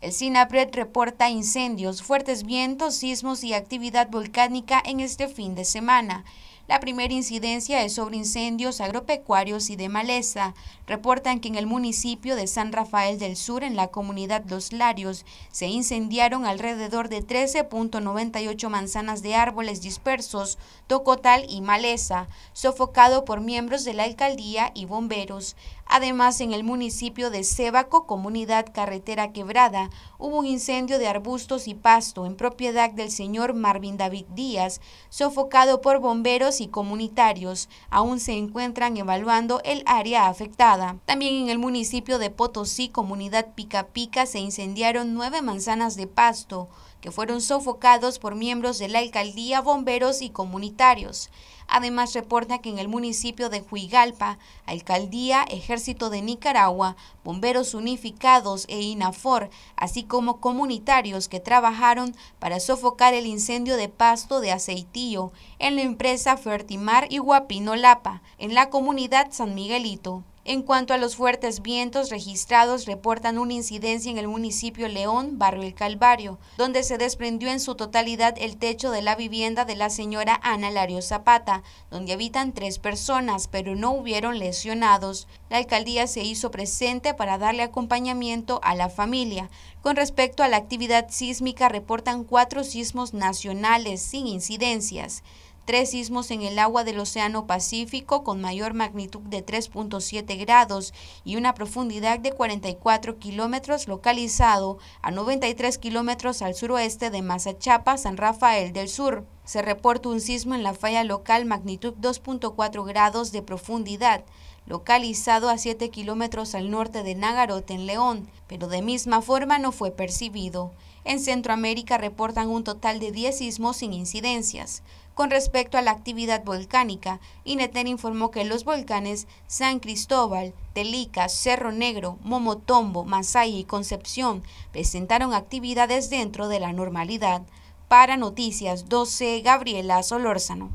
El SINAPRED reporta incendios, fuertes vientos, sismos y actividad volcánica en este fin de semana. La primera incidencia es sobre incendios agropecuarios y de maleza. Reportan que en el municipio de San Rafael del Sur, en la comunidad Los Larios, se incendiaron alrededor de 13.98 manzanas de árboles dispersos, tocotal y maleza, sofocado por miembros de la alcaldía y bomberos. Además, en el municipio de Sébaco, comunidad carretera quebrada, hubo un incendio de arbustos y pasto en propiedad del señor Marvin David Díaz, sofocado por bomberos y comunitarios. Aún se encuentran evaluando el área afectada. También en el municipio de Potosí, comunidad Pica Pica, se incendiaron nueve manzanas de pasto que fueron sofocados por miembros de la alcaldía, bomberos y comunitarios. Además, reporta que en el municipio de Huigalpa, Alcaldía, Ejército de Nicaragua, Bomberos Unificados e INAFOR, así como comunitarios que trabajaron para sofocar el incendio de pasto de aceitillo en la empresa Fertimar y Guapinolapa, en la comunidad San Miguelito. En cuanto a los fuertes vientos registrados, reportan una incidencia en el municipio León, barrio El Calvario, donde se desprendió en su totalidad el techo de la vivienda de la señora Ana Lario Zapata, donde habitan tres personas, pero no hubieron lesionados. La alcaldía se hizo presente para darle acompañamiento a la familia. Con respecto a la actividad sísmica, reportan cuatro sismos nacionales sin incidencias tres sismos en el agua del Océano Pacífico con mayor magnitud de 3.7 grados y una profundidad de 44 kilómetros localizado a 93 kilómetros al suroeste de Mazachapa, San Rafael del Sur. Se reporta un sismo en la falla local magnitud 2.4 grados de profundidad localizado a 7 kilómetros al norte de Nagarote, en León, pero de misma forma no fue percibido. En Centroamérica reportan un total de 10 sismos sin incidencias. Con respecto a la actividad volcánica, INETER informó que los volcanes San Cristóbal, Telica, Cerro Negro, Momotombo, Masaya y Concepción presentaron actividades dentro de la normalidad. Para Noticias 12, Gabriela Solórzano.